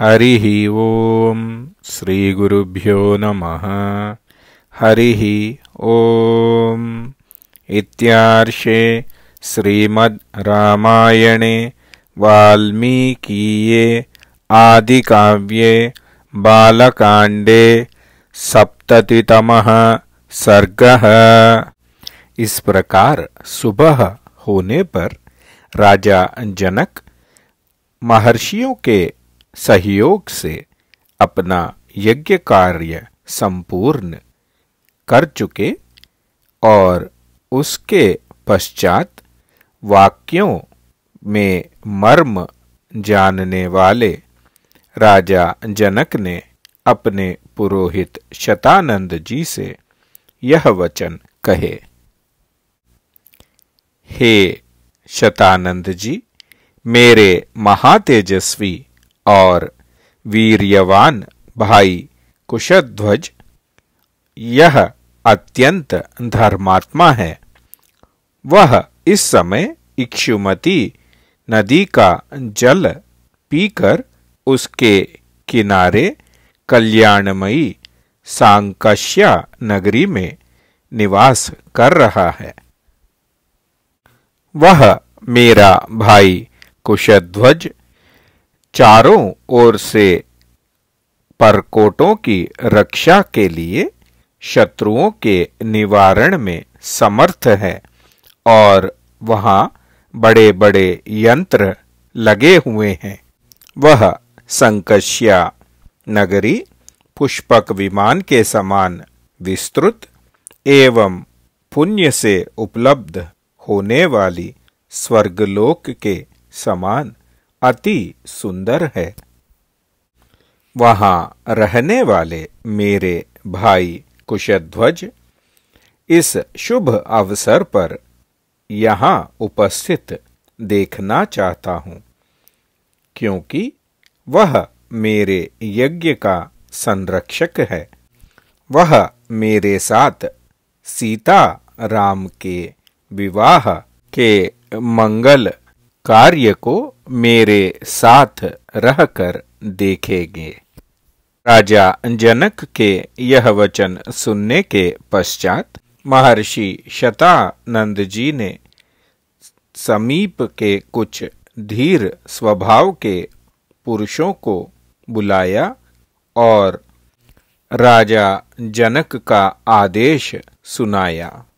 हरि ओं श्रीगुरुभ्यो नम हरि ॐ इशे श्रीमद् रामायणे आदि काव्ये बालकांडे सप्ततितम सर्ग इस प्रकार सुबह होने पर राजा जनक महर्षियों के सहयोग से अपना यज्ञ कार्य संपूर्ण कर चुके और उसके पश्चात वाक्यों में मर्म जानने वाले राजा जनक ने अपने पुरोहित शतानंद जी से यह वचन कहे हे शतानंद जी मेरे महातेजस्वी और वीर्यवान भाई कुशध्वज यह अत्यंत धर्मात्मा है वह इस समय इक्षुमती नदी का जल पीकर उसके किनारे कल्याणमयी सांकश्या नगरी में निवास कर रहा है वह मेरा भाई कुशध्वज चारों ओर से परकोटों की रक्षा के लिए शत्रुओं के निवारण में समर्थ है और वहां बड़े बड़े यंत्र लगे हुए हैं वह संकश्या नगरी पुष्पक विमान के समान विस्तृत एवं पुण्य से उपलब्ध होने वाली स्वर्गलोक के समान अति सुंदर है वहां रहने वाले मेरे भाई कुशध्वज इस शुभ अवसर पर यहां उपस्थित देखना चाहता हूं क्योंकि वह मेरे यज्ञ का संरक्षक है वह मेरे साथ सीता राम के विवाह के मंगल कार्य को मेरे साथ रहकर देखेंगे राजा जनक के यह वचन सुनने के पश्चात महर्षि शतानंद जी ने समीप के कुछ धीर स्वभाव के पुरुषों को बुलाया और राजा जनक का आदेश सुनाया